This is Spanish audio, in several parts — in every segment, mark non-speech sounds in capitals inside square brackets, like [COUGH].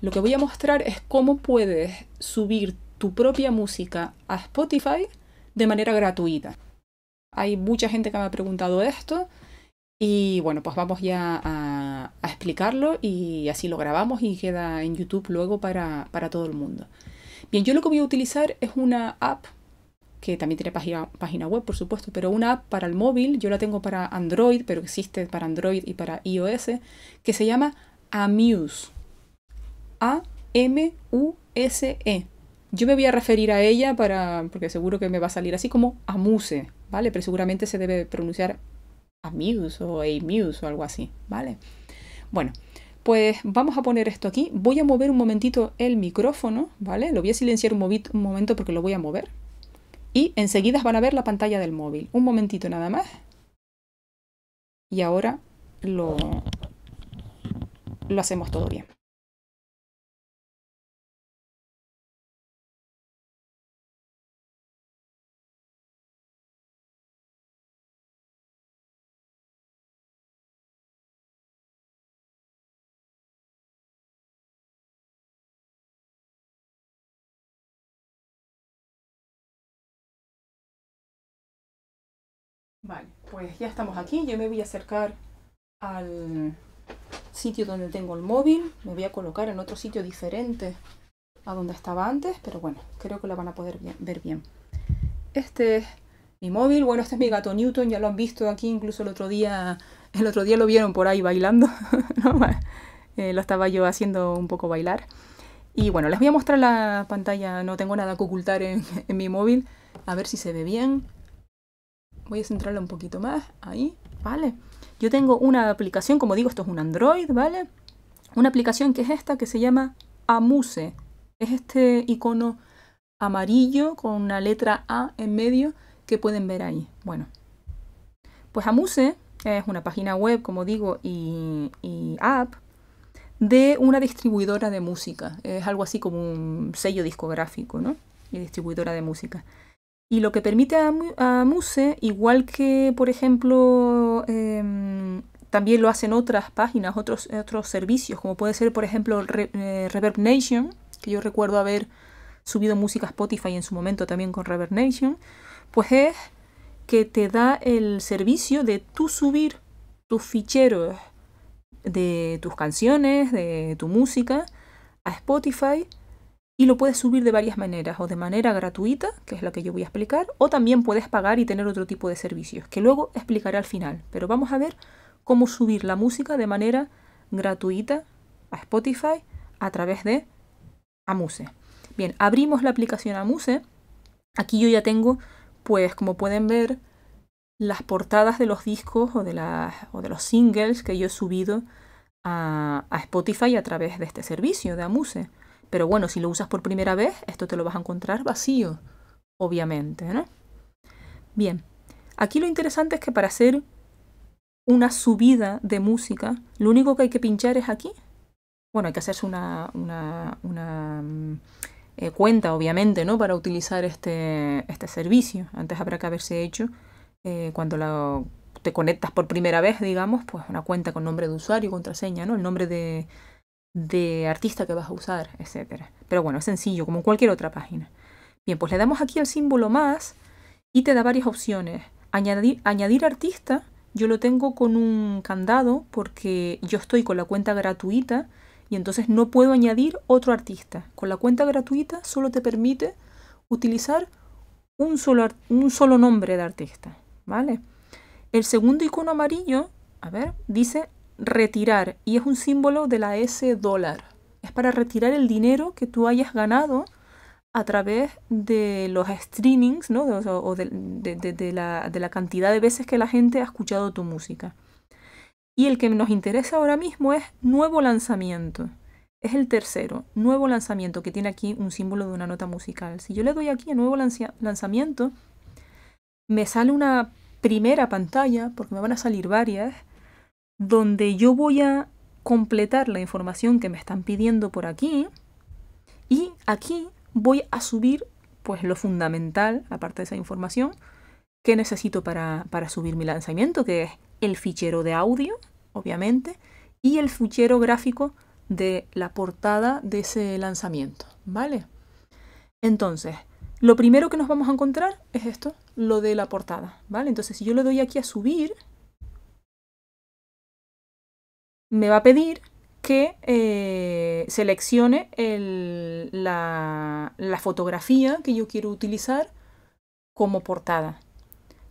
Lo que voy a mostrar es cómo puedes subir tu propia música a Spotify de manera gratuita. Hay mucha gente que me ha preguntado esto y bueno, pues vamos ya a, explicarlo y así lo grabamos y queda en YouTube luego para, todo el mundo. Bien, yo lo que voy a utilizar es una app que también tiene página, página web, por supuesto, pero una app para el móvil, yo la tengo para Android, pero existe para Android y para iOS, que se llama Amuse. A-M-U-S-E. Yo me voy a referir a ella para, porque seguro que me va a salir así como Amuse, ¿vale? Pero seguramente se debe pronunciar Amuse o Amuse o algo así, ¿vale? Bueno, pues vamos a poner esto aquí. Voy a mover un momentito el micrófono, ¿vale? Lo voy a silenciar un, un momento porque lo voy a mover. Y enseguida van a ver la pantalla del móvil. Un momentito nada más. Y ahora lo, lo hacemos todo bien. pues ya estamos aquí. Yo me voy a acercar al sitio donde tengo el móvil. Me voy a colocar en otro sitio diferente a donde estaba antes, pero bueno, creo que la van a poder ver bien. Este es mi móvil. Bueno, este es mi gato Newton, ya lo han visto aquí, incluso el otro día, el otro día lo vieron por ahí bailando. [LAUGHS] no, eh, lo estaba yo haciendo un poco bailar. Y bueno, les voy a mostrar la pantalla, no tengo nada que ocultar en mi móvil, a ver si se ve bien voy a centrarlo un poquito más, ahí, ¿vale? Yo tengo una aplicación, como digo, esto es un Android, ¿vale? Una aplicación que es esta, que se llama Amuse. Es este icono amarillo con una letra A en medio que pueden ver ahí. Bueno, pues Amuse es una página web, como digo, y, y app de una distribuidora de música. Es algo así como un sello discográfico, ¿no? Y distribuidora de música. Y lo que permite a, Muse, igual que por ejemplo em, también lo hacen otras páginas, otros, otros servicios, como puede ser por ejemplo eh, Reverb Nation, que yo recuerdo haber subido música a Spotify en su momento también con Reverb Nation, pues es que te da el servicio de tú subir tus ficheros de tus canciones, de tu música a Spotify y lo puedes subir de varias maneras, o de manera gratuita, que es la que yo voy a explicar, o también puedes pagar y tener otro tipo de servicios, que luego explicaré al final. Pero vamos a ver cómo subir la música de manera gratuita a Spotify a través de Amuse. Bien, abrimos la aplicación Amuse. Aquí yo ya tengo, pues como pueden ver, las portadas de los discos o de, los singles que yo he subido a Spotify a través de este servicio de Amuse. Pero bueno, si lo usas por primera vez, esto te lo vas a encontrar vacío, obviamente, ¿no? Bien, aquí lo interesante es que para hacer una subida de música, lo único que hay que pinchar es aquí. Bueno, hay que hacerse una, una, mm, eh, cuenta, obviamente, ¿no? Para utilizar este, este servicio. Antes habrá que haberse hecho eh, cuando te conectas por primera vez, digamos, pues una cuenta con nombre de usuario y contraseña, ¿no? El nombre de, de artista que vas a usar, etcétera. Pero bueno, es sencillo, como cualquier otra página. Bien, pues le damos aquí al símbolo más y te da varias opciones. Añadir, añadir artista, yo lo tengo con un candado porque yo estoy con la cuenta gratuita y entonces no puedo añadir otro artista. Con la cuenta gratuita solo te permite utilizar un solo, un solo nombre de artista, ¿vale? El segundo icono amarillo, a ver, dice retirar y es un símbolo de la S dólar. Es para retirar el dinero que tú hayas ganado a través de los streamings o, de, la, de la cantidad de veces que la gente ha escuchado tu música. Y el que nos interesa ahora mismo es nuevo lanzamiento. Es el tercero, nuevo lanzamiento, que tiene aquí un símbolo de una nota musical. Si yo le doy aquí a nuevo lanzamiento, me sale una primera pantalla, porque me van a salir varias, donde yo voy a completar la información que me están pidiendo por aquí y aquí voy a subir pues lo fundamental, aparte de esa información, que necesito para, subir mi lanzamiento, que es el fichero de audio, obviamente, y el fichero gráfico de la portada de ese lanzamiento, ¿vale? Entonces, lo primero que nos vamos a encontrar es esto, lo de la portada, ¿vale? Entonces, si yo le doy aquí a subir, me va a pedir que eh, seleccione la, fotografía que yo quiero utilizar como portada.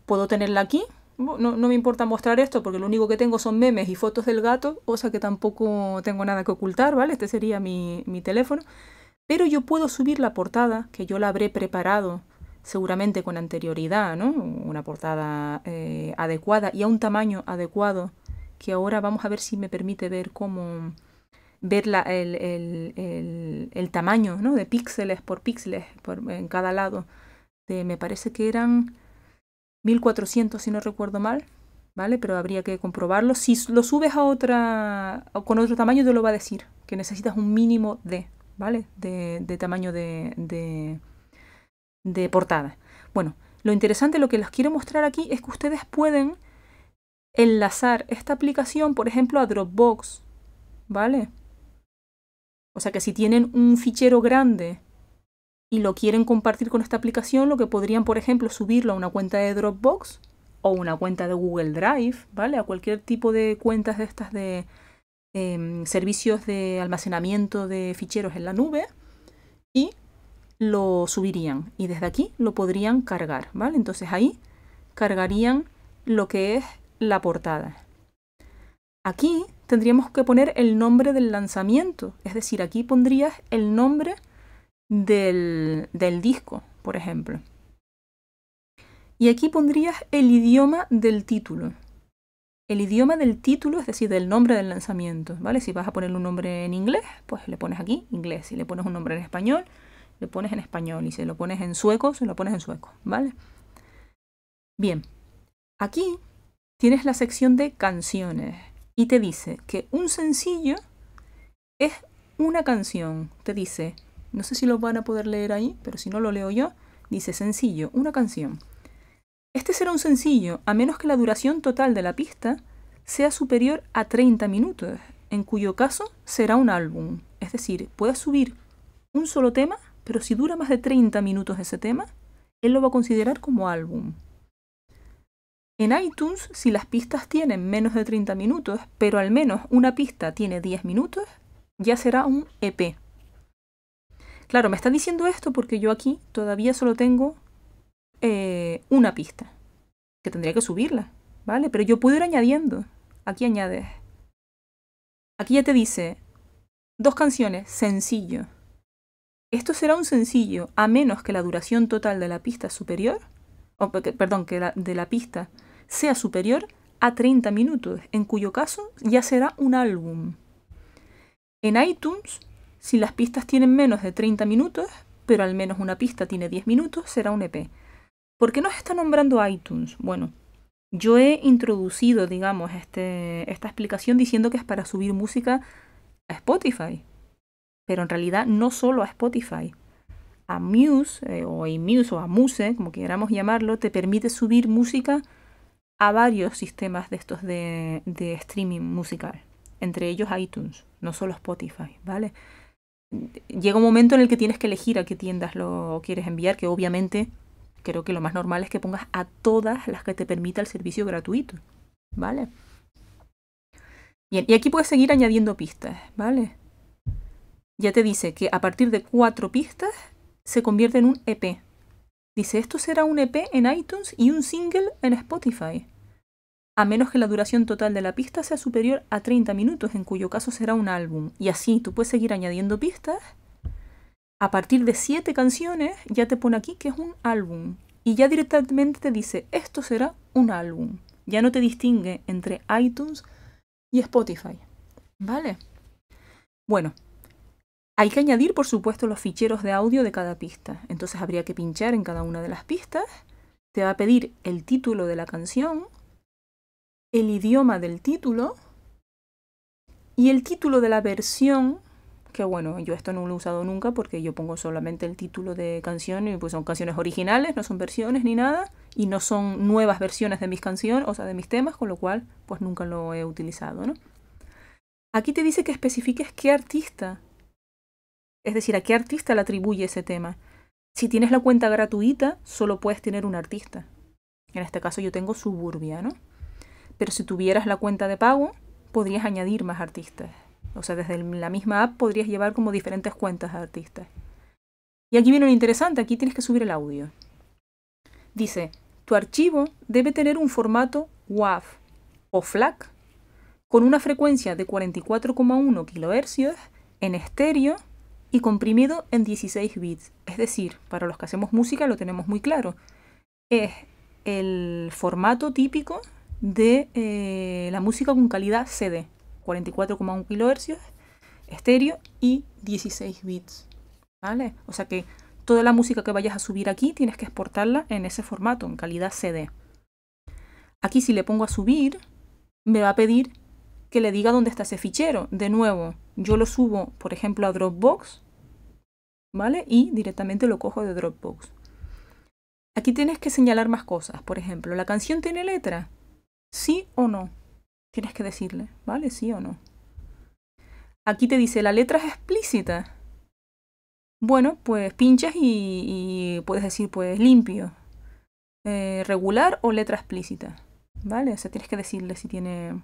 Puedo tenerla aquí, no, me importa mostrar esto porque lo único que tengo son memes y fotos del gato, cosa que tampoco tengo nada que ocultar, ¿vale? Este sería mi, teléfono. Pero yo puedo subir la portada, que yo la habré preparado seguramente con anterioridad, ¿no? Una portada eh, adecuada y a un tamaño adecuado que ahora vamos a ver si me permite ver cómo ver el, tamaño de píxeles por píxeles en cada lado. De, me parece que eran 1400 si no recuerdo mal, ¿vale? Pero habría que comprobarlo. Si lo subes a otra con otro tamaño te lo va a decir, que necesitas un mínimo de, ¿vale? De, tamaño de, de, de portada. Bueno, lo interesante, lo que les quiero mostrar aquí es que ustedes pueden enlazar esta aplicación, por ejemplo, a Dropbox, ¿vale? O sea que si tienen un fichero grande y lo quieren compartir con esta aplicación, lo que podrían, por ejemplo, subirlo a una cuenta de Dropbox o una cuenta de Google Drive, ¿vale? A cualquier tipo de cuentas de estas de em, servicios de almacenamiento de ficheros en la nube y lo subirían y desde aquí lo podrían cargar, ¿vale? Entonces ahí cargarían lo que es la portada. Aquí tendríamos que poner el nombre del lanzamiento, es decir, aquí pondrías el nombre del, del disco, por ejemplo. Y aquí pondrías el idioma del título. El idioma del título, es decir, del nombre del lanzamiento, ¿vale? Si vas a poner un nombre en inglés, pues le pones aquí inglés. Si le pones un nombre en español, le pones en español. Y si lo pones en sueco, se lo pones en sueco, ¿vale? Bien, aquí tienes la sección de canciones y te dice que un sencillo es una canción. Te dice, no sé si lo van a poder leer ahí, pero si no lo leo yo, dice sencillo, una canción. Este será un sencillo a menos que la duración total de la pista sea superior a 30 minutos, en cuyo caso será un álbum. Es decir, puedes subir un solo tema, pero si dura más de 30 minutos ese tema, él lo va a considerar como álbum. En iTunes, si las pistas tienen menos de 30 minutos, pero al menos una pista tiene 10 minutos, ya será un EP. Claro, me está diciendo esto porque yo aquí todavía solo tengo eh, una pista, que tendría que subirla, ¿vale? Pero yo puedo ir añadiendo. Aquí añades. Aquí ya te dice dos canciones, sencillo. Esto será un sencillo a menos que la duración total de la pista superior, o, perdón, que la, de la pista sea superior a 30 minutos, en cuyo caso ya será un álbum. En iTunes, si las pistas tienen menos de 30 minutos, pero al menos una pista tiene 10 minutos, será un EP. ¿Por qué nos está nombrando iTunes? Bueno, yo he introducido, digamos, este, esta explicación diciendo que es para subir música a Spotify, pero en realidad no solo a Spotify. A Muse, eh, o a Muse o a Muse, como queramos llamarlo, te permite subir música a varios sistemas de estos de, streaming musical, entre ellos iTunes, no solo Spotify, ¿vale? Llega un momento en el que tienes que elegir a qué tiendas lo quieres enviar, que obviamente creo que lo más normal es que pongas a todas las que te permita el servicio gratuito, ¿vale? Bien, y aquí puedes seguir añadiendo pistas, ¿vale? Ya te dice que a partir de cuatro pistas se convierte en un EP, Dice, esto será un EP en iTunes y un single en Spotify. A menos que la duración total de la pista sea superior a 30 minutos, en cuyo caso será un álbum. Y así tú puedes seguir añadiendo pistas. A partir de 7 canciones ya te pone aquí que es un álbum. Y ya directamente te dice, esto será un álbum. Ya no te distingue entre iTunes y Spotify. ¿Vale? Bueno, hay que añadir, por supuesto, los ficheros de audio de cada pista. Entonces habría que pinchar en cada una de las pistas. Te va a pedir el título de la canción, el idioma del título y el título de la versión. Que bueno, yo esto no lo he usado nunca porque yo pongo solamente el título de canción y pues son canciones originales, no son versiones ni nada y no son nuevas versiones de mis canciones, o sea, de mis temas, con lo cual pues nunca lo he utilizado, Aquí te dice que especifiques qué artista es decir, ¿a qué artista le atribuye ese tema? Si tienes la cuenta gratuita, solo puedes tener un artista. En este caso yo tengo Suburbia, ¿no? Pero si tuvieras la cuenta de pago, podrías añadir más artistas. O sea, desde la misma app podrías llevar como diferentes cuentas de artistas. Y aquí viene lo interesante, aquí tienes que subir el audio. Dice, tu archivo debe tener un formato WAV o FLAC con una frecuencia de 44,1 kHz en estéreo y comprimido en 16 bits. Es decir, para los que hacemos música lo tenemos muy claro. Es el formato típico de eh, la música con calidad CD, 44,1 kHz, estéreo y 16 bits. ¿Vale? O sea que toda la música que vayas a subir aquí tienes que exportarla en ese formato, en calidad CD. Aquí si le pongo a subir, me va a pedir que le diga dónde está ese fichero. De nuevo, yo lo subo, por ejemplo, a Dropbox, ¿vale? Y directamente lo cojo de Dropbox. Aquí tienes que señalar más cosas. Por ejemplo, ¿la canción tiene letra? ¿Sí o no? Tienes que decirle, ¿vale? ¿Sí o no? Aquí te dice, ¿la letra es explícita? Bueno, pues pinchas y, puedes decir, pues limpio, eh, regular o letra explícita, ¿vale? O sea, tienes que decirle si tiene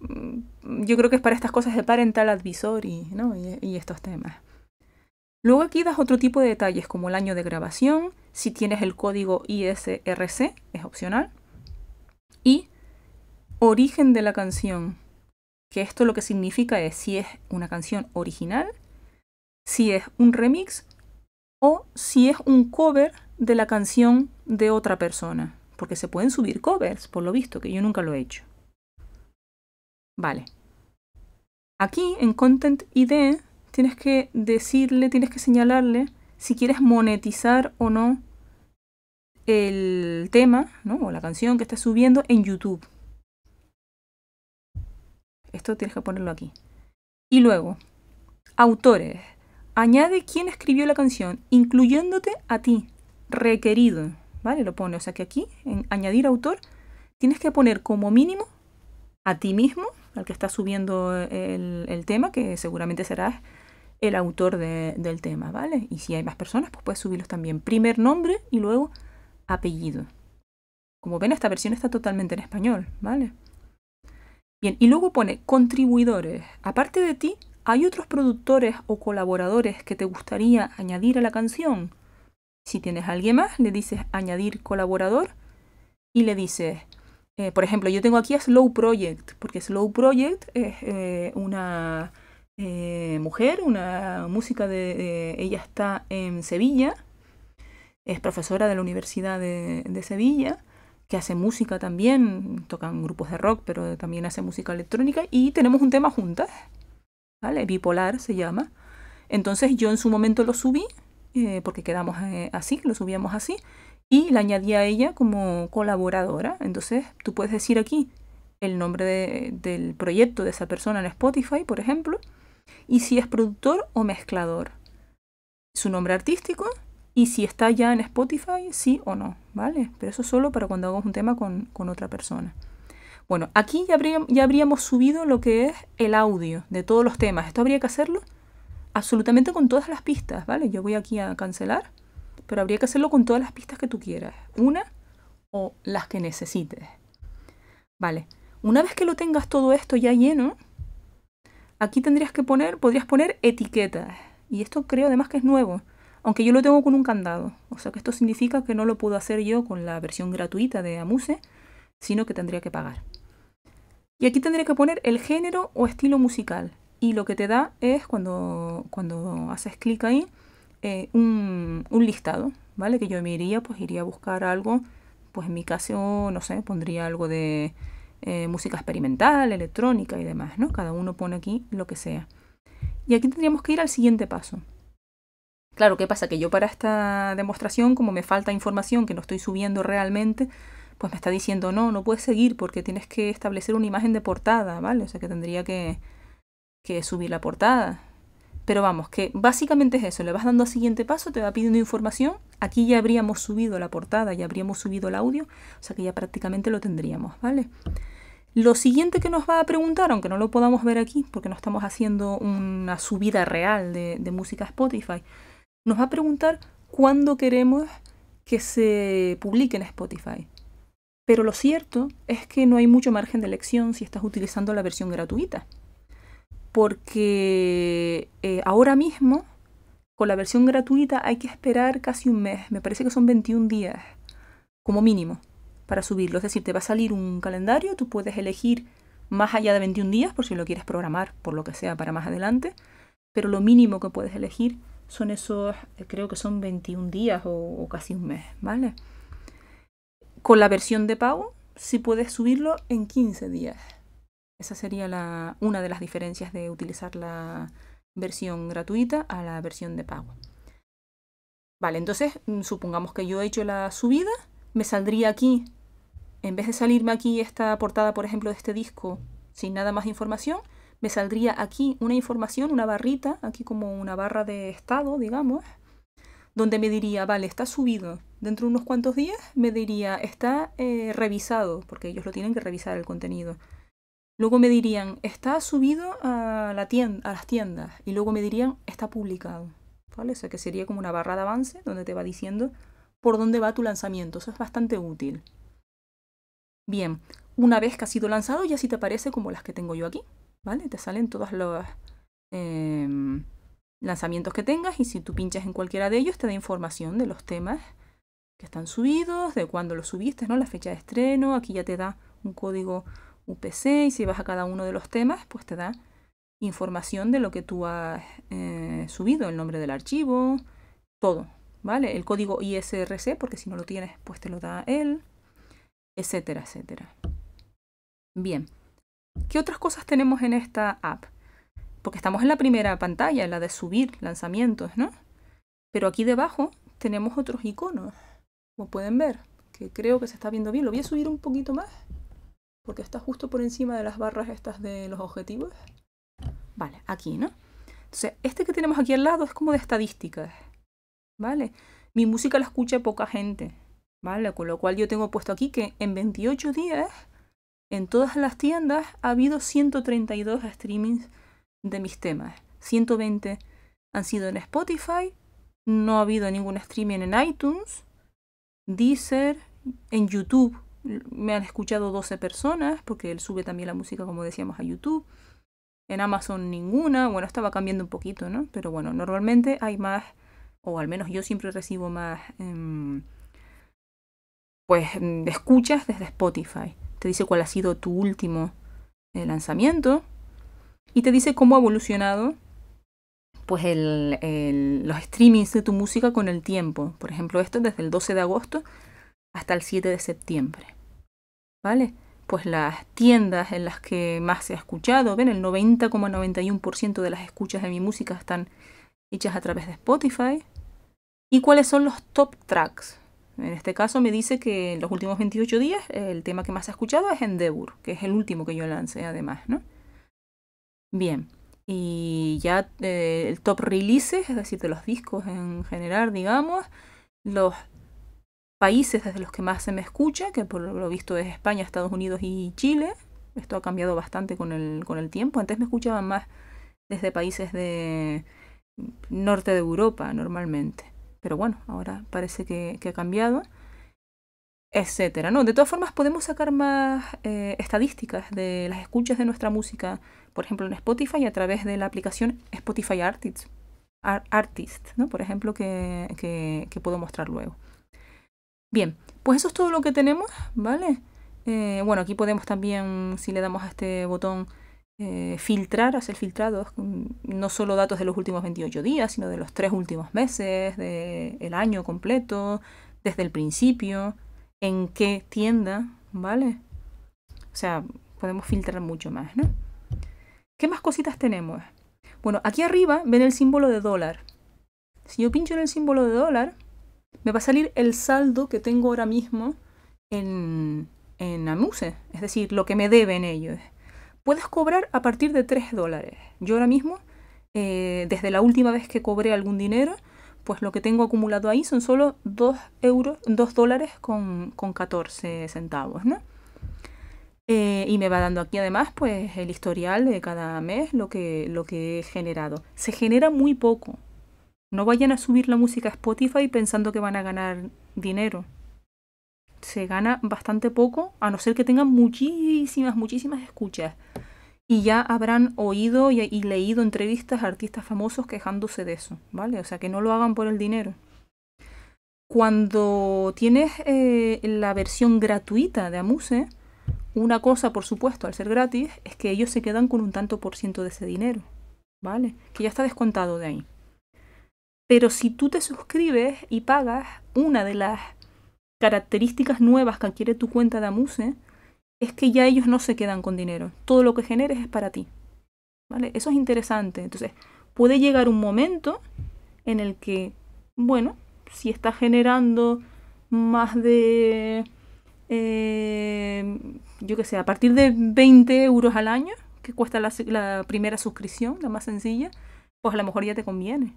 Mm, yo creo que es para estas cosas de parental advisory ¿no? y, y estos temas. Luego aquí das otro tipo de detalles como el año de grabación, si tienes el código ISRC, es opcional, y origen de la canción, que esto lo que significa es si es una canción original, si es un remix o si es un cover de la canción de otra persona, porque se pueden subir covers, por lo visto, que yo nunca lo he hecho. Vale. Aquí en Content ID tienes que decirle, tienes que señalarle si quieres monetizar o no el tema ¿no? o la canción que estás subiendo en YouTube. Esto tienes que ponerlo aquí. Y luego, autores. Añade quién escribió la canción, incluyéndote a ti. Requerido. ¿Vale? Lo pone. O sea que aquí, en añadir autor, tienes que poner como mínimo a ti mismo al que está subiendo eh, el, tema, que seguramente será el autor del tema, ¿vale? Y si hay más personas, pues puedes subirlos también. Primer nombre y luego apellido. Como ven, esta versión está totalmente en español, ¿vale? Bien, y luego pone contribuidores. Aparte de ti, ¿hay otros productores o colaboradores que te gustaría añadir a la canción? Si tienes alguien más, le dices añadir colaborador y le dices eh, por ejemplo, yo tengo aquí a Slow Project, porque Slow Project es eh, una eh, mujer, una música de... ella está en Sevilla, es profesora de la Universidad de, de, Sevilla, que hace música también, tocan grupos de rock, pero también hace música electrónica, y tenemos un tema juntas, ¿vale? Bipolar se llama. Entonces yo en su momento lo subí, porque quedamos así, lo subíamos así, y la añadí a ella como colaboradora. Entonces tú puedes decir aquí el nombre del proyecto de esa persona en Spotify, por ejemplo, y si es productor o mezclador, su nombre artístico y si está ya en Spotify, sí o no, ¿vale? Pero eso solo para cuando hagamos un tema con, otra persona. Bueno, aquí ya, ya habríamos subido lo que es el audio de todos los temas. Esto habría que hacerlo absolutamente con todas las pistas, ¿vale? Yo voy aquí a cancelar pero habría que hacerlo con todas las pistas que tú quieras, una o las que necesites. Vale, una vez que lo tengas todo esto ya lleno, aquí tendrías que poner, podrías poner etiquetas. Y esto creo además que es nuevo, aunque yo lo tengo con un candado. O sea que esto significa que no lo puedo hacer yo con la versión gratuita de Amuse, sino que tendría que pagar. Y aquí tendría que poner el género o estilo musical. Y lo que te da es cuando, cuando haces clic ahí, eh, un, listado, ¿vale? Que yo me iría, pues iría a buscar algo, pues en mi caso, no sé, pondría algo de eh, música experimental, electrónica y demás, ¿no? Cada uno pone aquí lo que sea. Y aquí tendríamos que ir al siguiente paso. Claro, ¿qué pasa? Que yo para esta demostración, como me falta información que no estoy subiendo realmente, pues me está diciendo, no, no puedes seguir porque tienes que establecer una imagen de portada, ¿vale? O sea que tendría que, que subir la portada. Pero vamos, que básicamente es eso, le vas dando al siguiente paso, te va pidiendo información, aquí ya habríamos subido la portada, ya habríamos subido el audio, o sea que ya prácticamente lo tendríamos, ¿vale? Lo siguiente que nos va a preguntar, aunque no lo podamos ver aquí, porque no estamos haciendo una subida real de, música a Spotify, nos va a preguntar cuándo queremos que se publique en Spotify. Pero lo cierto es que no hay mucho margen de elección si estás utilizando la versión gratuita porque eh, ahora mismo con la versión gratuita hay que esperar casi un mes, me parece que son 21 días como mínimo para subirlo, es decir, te va a salir un calendario, tú puedes elegir más allá de 21 días por si lo quieres programar por lo que sea para más adelante, pero lo mínimo que puedes elegir son esos, eh, creo que son 21 días o, casi un mes, ¿vale? Con la versión de pago, si sí puedes subirlo en 15 días. Esa sería la, una de las diferencias de utilizar la versión gratuita a la versión de pago. Vale, entonces mm, supongamos que yo he hecho la subida, me saldría aquí, en vez de salirme aquí esta portada, por ejemplo, de este disco sin nada más información, me saldría aquí una información, una barrita, aquí como una barra de estado, digamos, donde me diría, vale, está subido. Dentro de unos cuantos días me diría, está eh, revisado, porque ellos lo tienen que revisar el contenido. Luego me dirían, está subido a, la a las tiendas. Y luego me dirían, está publicado. ¿Vale? O sea que sería como una barra de avance donde te va diciendo por dónde va tu lanzamiento. Eso es bastante útil. Bien, una vez que ha sido lanzado, ya sí te aparece como las que tengo yo aquí. ¿Vale? Te salen todos los em, lanzamientos que tengas y si tú pinchas en cualquiera de ellos te da información de los temas que están subidos, de cuándo los subiste, ¿no? La fecha de estreno. Aquí ya te da un código UPC y si vas a cada uno de los temas, pues te da información de lo que tú has eh, subido, el nombre del archivo, todo, ¿vale? El código ISRC, porque si no lo tienes, pues te lo da él, etcétera, etcétera. Bien, ¿qué otras cosas tenemos en esta app? Porque estamos en la primera pantalla, la de subir lanzamientos, ¿no? Pero aquí debajo tenemos otros iconos, como pueden ver, que creo que se está viendo bien. Lo voy a subir un poquito más porque está justo por encima de las barras estas de los objetivos. Vale, aquí, ¿no? Entonces, este que tenemos aquí al lado es como de estadísticas, ¿vale? Mi música la escucha poca gente, ¿vale? Con lo cual yo tengo puesto aquí que en 28 días, en todas las tiendas, ha habido 132 streamings de mis temas. 120 han sido en Spotify, no ha habido ningún streaming en iTunes, Deezer, en YouTube me han escuchado 12 personas, porque él sube también la música, como decíamos, a YouTube. En Amazon ninguna, bueno, estaba cambiando un poquito, ¿no? Pero bueno, normalmente hay más, o al menos yo siempre recibo más, em, pues, em, escuchas desde Spotify. Te dice cuál ha sido tu último eh, lanzamiento y te dice cómo ha evolucionado pues el, los streamings de tu música con el tiempo. Por ejemplo, esto desde el 12 de agosto hasta el 7 de septiembre. ¿vale? Pues las tiendas en las que más se ha escuchado, ven, el 90,91% de las escuchas de mi música están hechas a través de Spotify. ¿Y cuáles son los top tracks? En este caso me dice que en los últimos 28 días el tema que más se ha escuchado es Endeavour, que es el último que yo lancé además, ¿no? Bien, y ya eh, el top releases, es decir, de los discos en general, digamos, los países desde los que más se me escucha, que por lo visto es España, Estados Unidos y Chile. Esto ha cambiado bastante con el, con el tiempo. Antes me escuchaban más desde países de norte de Europa normalmente. Pero bueno, ahora parece que, ha cambiado. Etcétera. No, de todas formas podemos sacar más eh, estadísticas de las escuchas de nuestra música, por ejemplo en Spotify a través de la aplicación Spotify Artist, Artist ¿no? por ejemplo, que puedo mostrar luego. Bien, pues eso es todo lo que tenemos, ¿vale? Eh, bueno, aquí podemos también, si le damos a este botón, eh, filtrar, hacer filtrados, mm, no solo datos de los últimos 28 días, sino de los tres últimos meses, del año completo, desde el principio, en qué tienda, ¿vale? O sea, podemos filtrar mucho más, ¿no? ¿Qué más cositas tenemos? Bueno, aquí arriba ven el símbolo de dólar. Si yo pincho en el símbolo de dólar, me va a salir el saldo que tengo ahora mismo en, en Amuse, es decir, lo que me deben ellos. Puedes cobrar a partir de 3 dólares. Yo ahora mismo, eh, desde la última vez que cobré algún dinero, pues lo que tengo acumulado ahí son solo 2, euros, dólares con, con 14 centavos, ¿no? Eh, y me va dando aquí además pues el historial de cada mes, lo que, lo que he generado. Se genera muy poco, no vayan a subir la música a Spotify pensando que van a ganar dinero. Se gana bastante poco, a no ser que tengan muchísimas, muchísimas escuchas. Y ya habrán oído y, leído entrevistas a artistas famosos quejándose de eso, ¿vale? O sea, que no lo hagan por el dinero. Cuando tienes eh, la versión gratuita de Amuse, una cosa, por supuesto, al ser gratis, es que ellos se quedan con un tanto por ciento de ese dinero, ¿vale? Que ya está descontado de ahí. Pero si tú te suscribes y pagas, una de las características nuevas que adquiere tu cuenta de Amuse es que ya ellos no se quedan con dinero. Todo lo que generes es para ti. ¿Vale? Eso es interesante. Entonces, puede llegar un momento en el que, bueno, si estás generando más de, eh, yo qué sé, a partir de 20 euros al año, que cuesta la primera suscripción, la más sencilla, pues a lo mejor ya te conviene.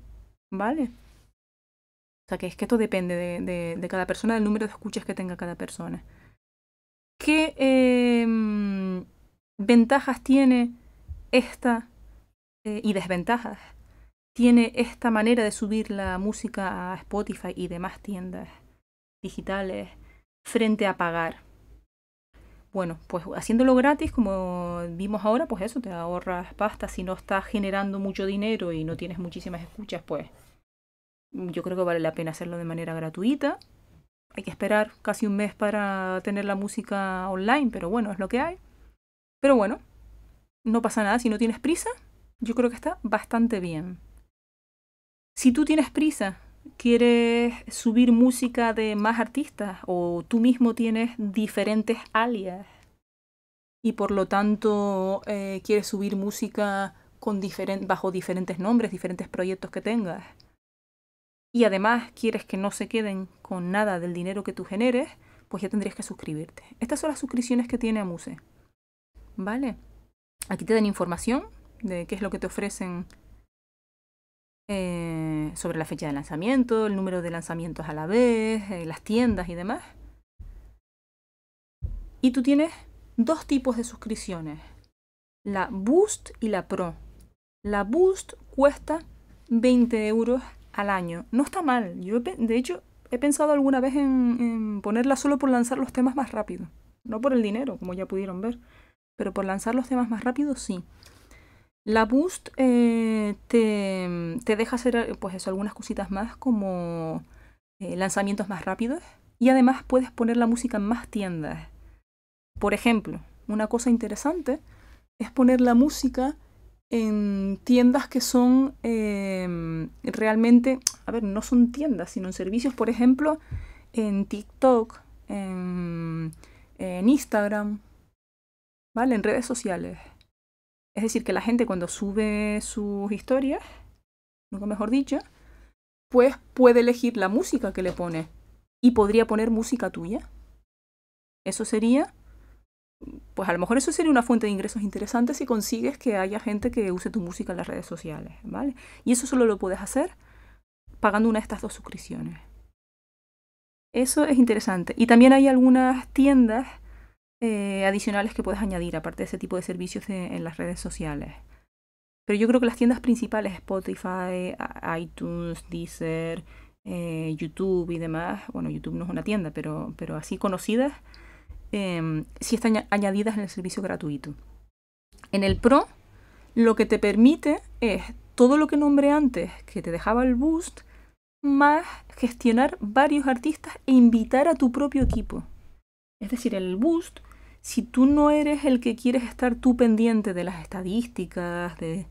¿Vale? O sea que es que esto depende de, cada persona, del número de escuchas que tenga cada persona. ¿Qué em, ventajas tiene esta eh, y desventajas tiene esta manera de subir la música a Spotify y demás tiendas digitales frente a pagar? Bueno, pues haciéndolo gratis, como vimos ahora, pues eso, te ahorras pasta. Si no estás generando mucho dinero y no tienes muchísimas escuchas, pues yo creo que vale la pena hacerlo de manera gratuita. Hay que esperar casi un mes para tener la música online, pero bueno, es lo que hay. Pero bueno, no pasa nada si no tienes prisa. Yo creo que está bastante bien. Si tú tienes prisa quieres subir música de más artistas o tú mismo tienes diferentes alias y por lo tanto eh, quieres subir música con bajo diferentes nombres, diferentes proyectos que tengas. Y además quieres que no se queden con nada del dinero que tú generes, pues ya tendrías que suscribirte. Estas son las suscripciones que tiene Amuse. ¿Vale? Aquí te dan información de qué es lo que te ofrecen eh, sobre la fecha de lanzamiento, el número de lanzamientos a la vez, eh, las tiendas y demás. Y tú tienes dos tipos de suscripciones, la Boost y la Pro. La Boost cuesta 20 euros al año. No está mal. Yo, de hecho, he pensado alguna vez en, en ponerla solo por lanzar los temas más rápido. No por el dinero, como ya pudieron ver, pero por lanzar los temas más rápido sí. La Boost eh, te, te, deja hacer eh, pues algunas cositas más como eh, lanzamientos más rápidos y además puedes poner la música en más tiendas. Por ejemplo, una cosa interesante es poner la música en tiendas que son em, realmente, a ver, no son tiendas, sino en servicios, por ejemplo, en TikTok, en, en Instagram, ¿vale? En redes sociales. Es decir, que la gente cuando sube sus historias, nunca mejor dicho, pues puede elegir la música que le pone y podría poner música tuya. Eso sería, pues a lo mejor eso sería una fuente de ingresos interesante si consigues que haya gente que use tu música en las redes sociales, ¿vale? Y eso solo lo puedes hacer pagando una de estas dos suscripciones. Eso es interesante. Y también hay algunas tiendas eh, adicionales que puedes añadir, aparte de ese tipo de servicios en las redes sociales. Pero yo creo que las tiendas principales, Spotify, iTunes, Deezer, eh, YouTube y demás, bueno, YouTube no es una tienda, pero, así conocidas, si em, sí están añadidas en el servicio gratuito. En el Pro, lo que te permite es todo lo que nombré antes, que te dejaba el boost, más gestionar varios artistas e invitar a tu propio equipo. Es decir, el boost si tú no eres el que quieres estar tú pendiente de las estadísticas, de,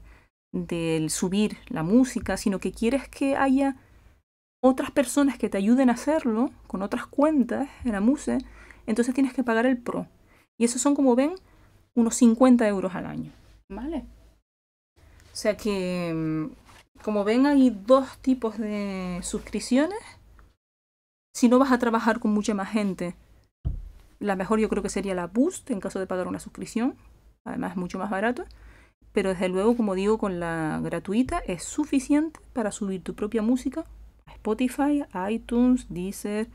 del subir la música, sino que quieres que haya otras personas que te ayuden a hacerlo con otras cuentas en la Muse, entonces tienes que pagar el pro. Y esos son, como ven, unos 50 euros al año. ¿Vale? O sea que, mm, como ven, hay dos tipos de suscripciones. Si no vas a trabajar con mucha más gente, la mejor yo creo que sería la Boost en caso de pagar una suscripción. Además es mucho más barato. Pero desde luego, como digo, con la gratuita es suficiente para subir tu propia música a Spotify, iTunes, Deezer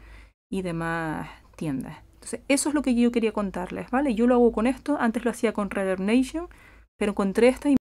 y demás tiendas. Entonces, eso es lo que yo quería contarles, ¿vale? Yo lo hago con esto, antes lo hacía con Reverb Nation, pero encontré esta